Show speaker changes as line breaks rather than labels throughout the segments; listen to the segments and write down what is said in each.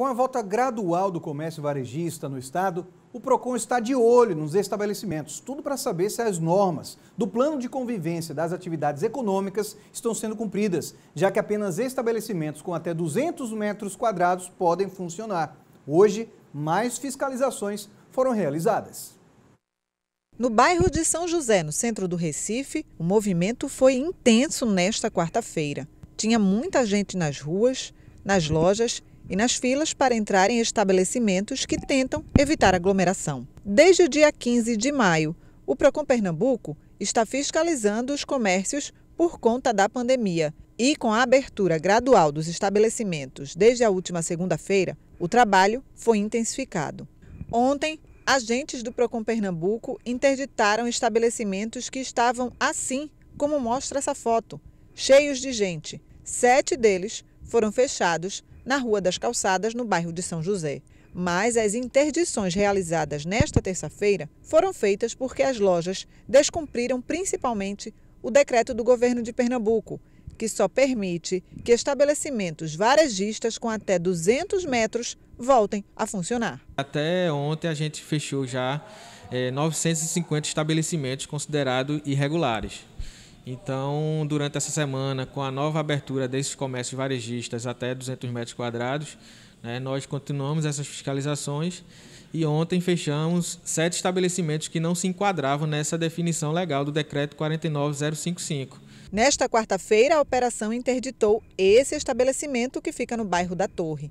Com a volta gradual do comércio varejista no estado, o PROCON está de olho nos estabelecimentos, tudo para saber se as normas do plano de convivência das atividades econômicas estão sendo cumpridas, já que apenas estabelecimentos com até 200 metros quadrados podem funcionar. Hoje, mais fiscalizações foram realizadas.
No bairro de São José, no centro do Recife, o movimento foi intenso nesta quarta-feira. Tinha muita gente nas ruas, nas lojas e nas filas para entrar em estabelecimentos que tentam evitar aglomeração. Desde o dia 15 de maio, o Procon Pernambuco está fiscalizando os comércios por conta da pandemia. E com a abertura gradual dos estabelecimentos desde a última segunda-feira, o trabalho foi intensificado. Ontem, agentes do Procon Pernambuco interditaram estabelecimentos que estavam assim, como mostra essa foto, cheios de gente. Sete deles foram fechados na Rua das Calçadas, no bairro de São José. Mas as interdições realizadas nesta terça-feira foram feitas porque as lojas descumpriram principalmente o decreto do governo de Pernambuco, que só permite que estabelecimentos varejistas com até 200 metros voltem a funcionar.
Até ontem a gente fechou já é, eh, 950 estabelecimentos considerados irregulares. Então, durante essa semana, com a nova abertura desses comércios varejistas até 200 metros quadrados, né, nós continuamos essas fiscalizações e ontem fechamos sete estabelecimentos que não se enquadravam nessa definição legal do decreto 49055.
Nesta quarta-feira, a operação interditou esse estabelecimento que fica no bairro da Torre.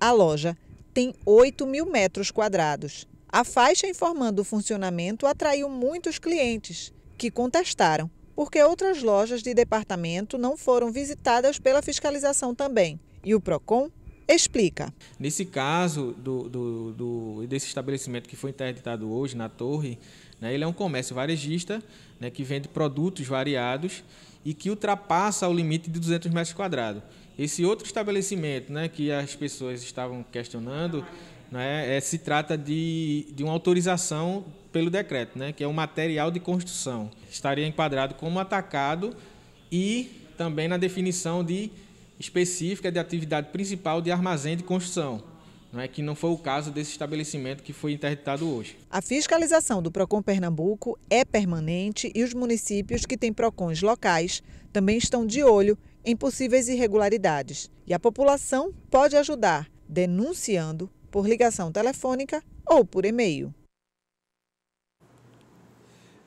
A loja tem 8 mil metros quadrados. A faixa informando o funcionamento atraiu muitos clientes que contestaram porque outras lojas de departamento não foram visitadas pela fiscalização também. E o PROCON explica.
Nesse caso do, do, do, desse estabelecimento que foi interditado hoje na torre, né, ele é um comércio varejista né, que vende produtos variados e que ultrapassa o limite de 200 metros quadrados. Esse outro estabelecimento né, que as pessoas estavam questionando, né? É, se trata de, de uma autorização pelo decreto, né? que é o um material de construção. Estaria enquadrado como atacado e também na definição de específica de atividade principal de armazém de construção. Não é que não foi o caso desse estabelecimento que foi interditado hoje.
A fiscalização do Procon Pernambuco é permanente e os municípios que têm Procons locais também estão de olho em possíveis irregularidades. E a população pode ajudar denunciando por ligação telefônica ou por e-mail.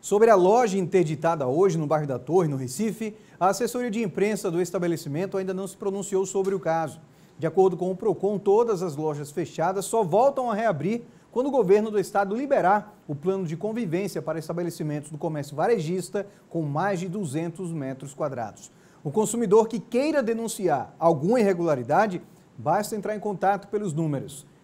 Sobre a loja interditada hoje no bairro da Torre, no Recife, a assessoria de imprensa do estabelecimento ainda não se pronunciou sobre o caso. De acordo com o PROCON, todas as lojas fechadas só voltam a reabrir quando o governo do estado liberar o plano de convivência para estabelecimentos do comércio varejista com mais de 200 metros quadrados. O consumidor que queira denunciar alguma irregularidade, basta entrar em contato pelos números